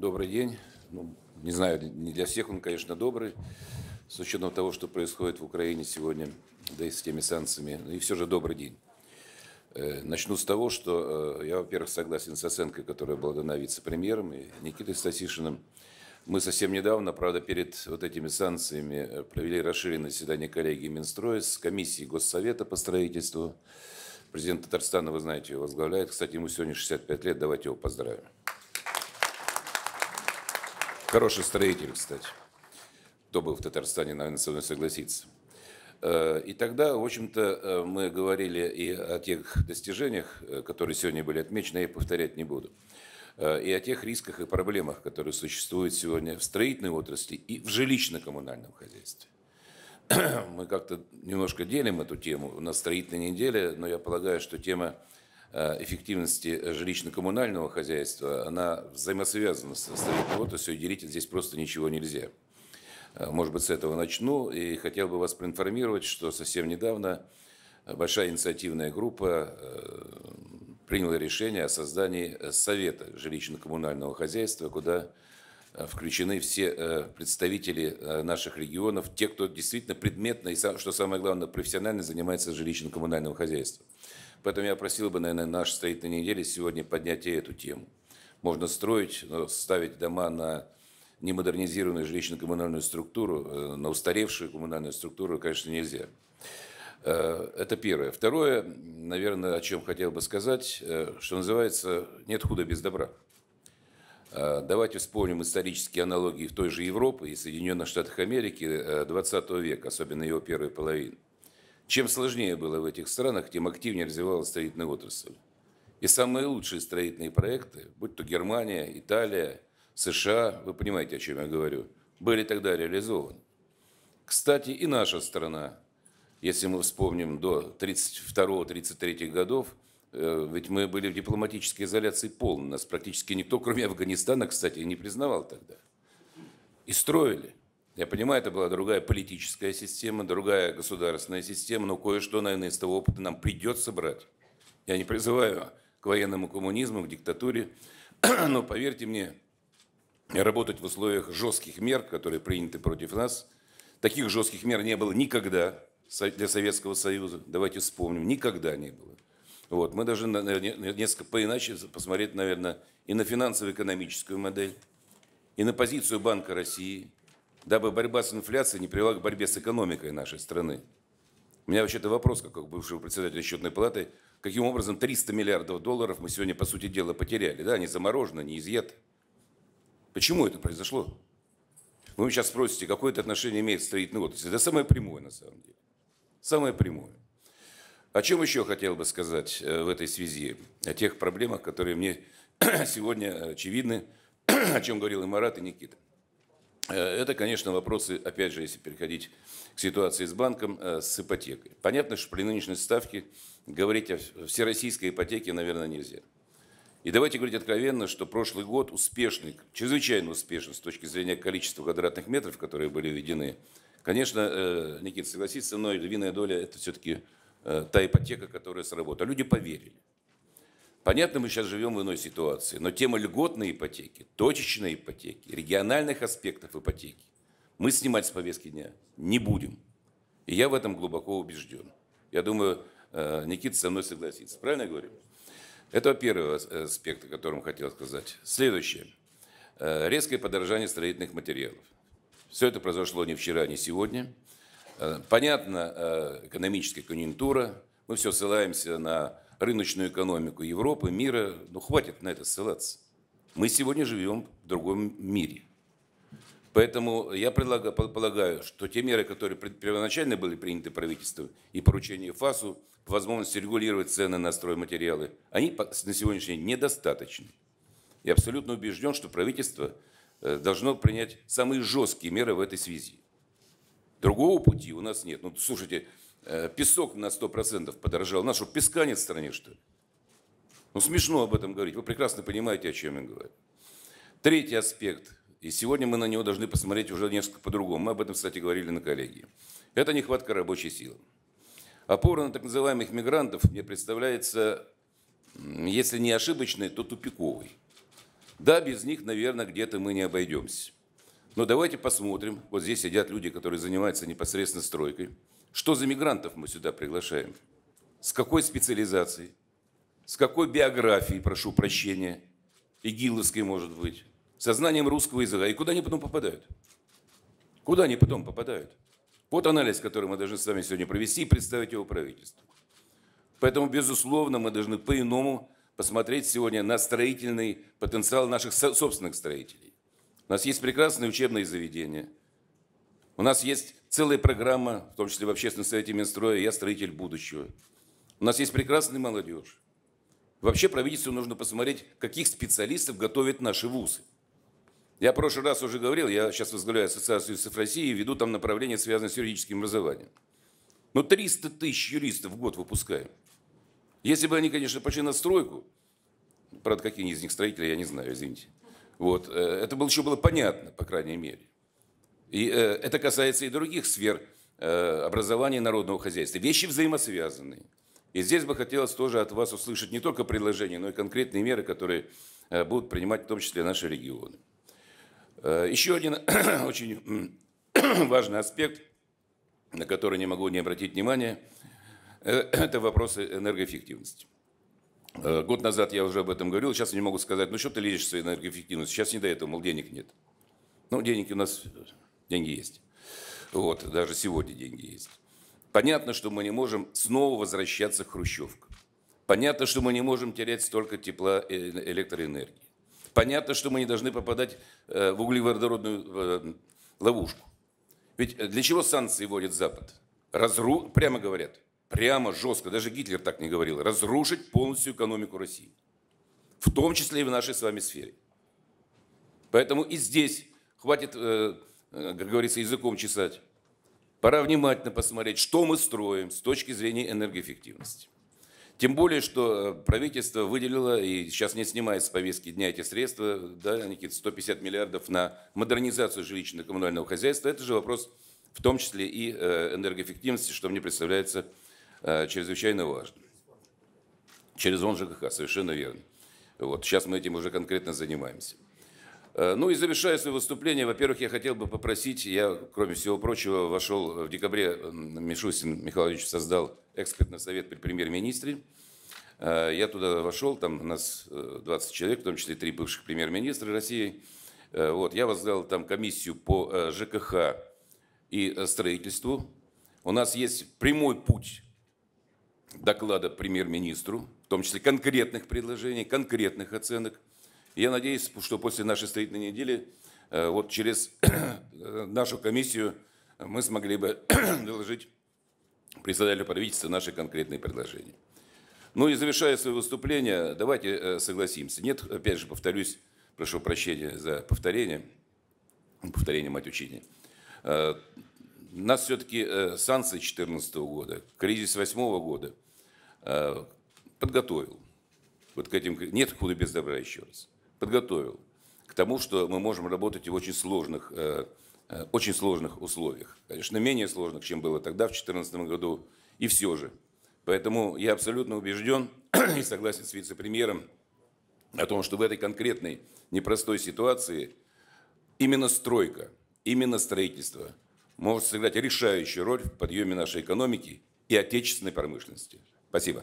Добрый день. Ну, не знаю, не для всех он, конечно, добрый, с учетом того, что происходит в Украине сегодня, да и с теми санкциями. Ну, и все же добрый день. Э, начну с того, что э, я, во-первых, согласен с оценкой, которая была дана вице-премьером и Никитой Стасишиным. Мы совсем недавно, правда, перед вот этими санкциями э, провели расширенное заседание коллегии Минстроя с комиссией Госсовета по строительству. Президент Татарстана, вы знаете, его возглавляет. Кстати, ему сегодня 65 лет, давайте его поздравим. Хороший строитель, кстати. Кто был в Татарстане, наверное, со мной согласится. Э, и тогда, в общем-то, э, мы говорили и о тех достижениях, э, которые сегодня были отмечены, я повторять не буду, и о тех рисках и проблемах, которые существуют сегодня в строительной отрасли и в жилищно-коммунальном хозяйстве. Мы как-то немножко делим эту тему. У нас строительная неделя, но я полагаю, что тема Э, эффективности жилищно-коммунального хозяйства, она взаимосвязана с остальной работой, все делить здесь просто ничего нельзя. Э, может быть, с этого начну. И хотел бы вас проинформировать, что совсем недавно большая инициативная группа э, приняла решение о создании Совета жилищно-коммунального хозяйства, куда включены все представители наших регионов, те, кто действительно предметно и, что самое главное, профессионально занимается жилищно-коммунальным хозяйством. Поэтому я просил бы, наверное, наш стоит на неделе сегодня поднять и эту тему. Можно строить, ставить дома на немодернизированную жилищно-коммунальную структуру, э, на устаревшую коммунальную структуру, конечно, нельзя. Э, это первое. Второе, наверное, о чем хотел бы сказать, э, что называется «нет худа без добра». Давайте вспомним исторические аналогии в той же Европе и Соединенных Штатах Америки 20 века, особенно его первой половины. Чем сложнее было в этих странах, тем активнее развивалась строительная отрасль. И самые лучшие строительные проекты, будь то Германия, Италия, США, вы понимаете, о чем я говорю, были тогда реализованы. Кстати, и наша страна, если мы вспомним до 32-33 годов, э, ведь мы были в дипломатической изоляции полной. Нас практически никто, кроме Афганистана, кстати, не признавал тогда. И строили. Я понимаю, это была другая политическая система, другая государственная система, но кое-что, наверное, из того опыта нам придется брать. Я не призываю к военному коммунизму, к диктатуре, но поверьте мне, работать в условиях жестких мер, которые приняты против нас, таких жестких мер не было никогда для Советского Союза, давайте вспомним, никогда не было. Вот. Мы должны несколько поиначе посмотреть, наверное, и на финансово-экономическую модель, и на позицию Банка России, дабы борьба с инфляцией не привела к борьбе с экономикой нашей страны. У меня вообще-то вопрос, как у бывшего председателя счетной палаты, каким образом 300 миллиардов долларов мы сегодня, по сути дела, потеряли. Да, они заморожены, не изъяты. Почему это произошло? Вы сейчас спросите, какое это отношение имеет строительный ну, отрасль. Это самое прямое, на самом деле. Самое прямое. О чем еще хотел бы сказать э, в этой связи? О тех проблемах, которые мне сегодня э, очевидны, о чем говорил и Марат, и Никита. Э, это, конечно, вопросы, опять же, если переходить к ситуации с банком, э, с ипотекой. Понятно, что при нынешней ставке говорить о всероссийской ипотеке, наверное, нельзя. И давайте говорить откровенно, что прошлый год успешный, чрезвычайно успешный с точки зрения количества квадратных метров, которые были введены. Конечно, э, Никита, согласись со мной, львиная доля – это все-таки та ипотека, которая сработала. Люди поверили. Понятно, мы сейчас живем в иной ситуации, но тема льготной ипотеки, точечной ипотеки, региональных аспектов ипотеки мы снимать с повестки дня не будем. И я в этом глубоко убежден. Я думаю, э, Никита со мной согласится. Правильно я говорю? Это первый э, аспект, о котором хотел сказать. Следующее. Э, резкое подорожание строительных материалов. Все это произошло не вчера, не сегодня. Понятно, экономическая конъюнктура. Мы все ссылаемся на рыночную экономику Европы, мира, ну хватит на это ссылаться. Мы сегодня живем в другом мире. Поэтому я предлагаю, полагаю, что те меры, которые первоначально были приняты правительством и поручение ФАСу по возможности регулировать цены на стройматериалы, они на сегодняшний день недостаточны. Я абсолютно убежден, что правительство э, должно принять самые жесткие меры в этой связи. Другого пути у нас нет. Ну, слушайте, Э, песок на 100% подорожал. Нашу песка нет в стране, что ли? Ну, смешно об этом говорить. Вы прекрасно понимаете, о чем я говорю. Третий аспект. И сегодня мы на него должны посмотреть уже несколько по-другому. Мы об этом, кстати, говорили на коллегии. Это нехватка рабочей силы. Опора на так называемых мигрантов мне представляется, если не ошибочной, то тупиковой. Да, без них, наверное, где-то мы не обойдемся. Но давайте посмотрим. Вот здесь сидят люди, которые занимаются непосредственно стройкой. Что за мигрантов мы сюда приглашаем? С какой специализацией? С какой биографией, прошу прощения, игиловской, может быть, сознанием русского языка? И куда они потом попадают? Куда они потом попадают? Вот анализ, который мы должны с вами сегодня провести и представить его правительству. Поэтому, безусловно, мы должны по-иному посмотреть сегодня на строительный потенциал наших собственных строителей. У нас есть прекрасные учебные заведения – у нас есть целая программа, в том числе в Общественном совете Минстроя «Я строитель будущего». У нас есть прекрасная молодежь. Вообще правительству нужно посмотреть, каких специалистов готовят наши вузы. Я в прошлый раз уже говорил, я сейчас возглавляю Ассоциацию юристов России и веду там направление, связанное с юридическим образованием. Но ну, 300 тысяч юристов в год выпускаем. Если бы они, конечно, пошли на стройку, правда, какие из них строители, я не знаю, извините. Вот, э, это было еще было понятно, по крайней мере. И э, это касается и других сфер э, образования и народного хозяйства. Вещи взаимосвязаны. И здесь бы хотелось тоже от вас услышать не только предложения, но и конкретные меры, которые э, будут принимать в том числе наши регионы. Э, еще один очень важный аспект, на который не могу не обратить внимания, э, это вопросы энергоэффективности. Э, год назад я уже об этом говорил, сейчас не могу сказать, ну что ты лезешь лечишься энергоэффективность. сейчас не до этого, мол, денег нет. Ну, денег у нас Деньги есть. Вот, даже сегодня деньги есть. Понятно, что мы не можем снова возвращаться к хрущевкам. Понятно, что мы не можем терять столько тепла и электроэнергии. Понятно, что мы не должны попадать э, в углеводородную э, ловушку. Ведь для чего санкции вводит Запад? Разру... Прямо говорят, прямо, жестко, даже Гитлер так не говорил, разрушить полностью экономику России. В том числе и в нашей с вами сфере. Поэтому и здесь хватит э, Э, как говорится, языком чесать. Пора внимательно посмотреть, что мы строим с точки зрения энергоэффективности. Тем более, что э, правительство выделило, и сейчас не снимает с повестки дня эти средства, да, Никит, 150 миллиардов на модернизацию жилищно-коммунального хозяйства. Это же вопрос в том числе и э, энергоэффективности, что мне представляется чрезвычайно важным. Через он ЖКХ, совершенно верно. Вот, сейчас мы этим уже конкретно занимаемся. Э, ну и завершая свое выступление, во-первых, я хотел бы попросить, я, кроме всего прочего, вошел в декабре, э, Мишустин Михайлович создал экспертный совет при премьер-министре. Э, я туда вошел, там у нас 20 человек, в том числе три бывших премьер-министра России. Вот, я возглавил там комиссию по ЖКХ и строительству. У нас есть прямой путь доклада премьер-министру, в том числе конкретных предложений, конкретных оценок – я надеюсь, что после нашей строительной недели, э, вот через э, нашу комиссию, мы смогли бы доложить председателю правительства наши конкретные предложения. Ну и завершая свое выступление, давайте э, согласимся. Нет, опять же, повторюсь, прошу прощения за повторение, повторение мать учения. Нас все-таки санкции 2014 года, кризис 2008 года подготовил. Вот к этим нет худа без добра еще раз подготовил к тому, что мы можем работать в очень сложных, э, э, очень сложных условиях. Конечно, менее сложных, чем было тогда, в 2014 году, и все же. Поэтому я абсолютно убежден и согласен с вице-премьером о том, что в этой конкретной непростой ситуации именно стройка, именно строительство может сыграть решающую роль в подъеме нашей экономики и отечественной промышленности. Спасибо.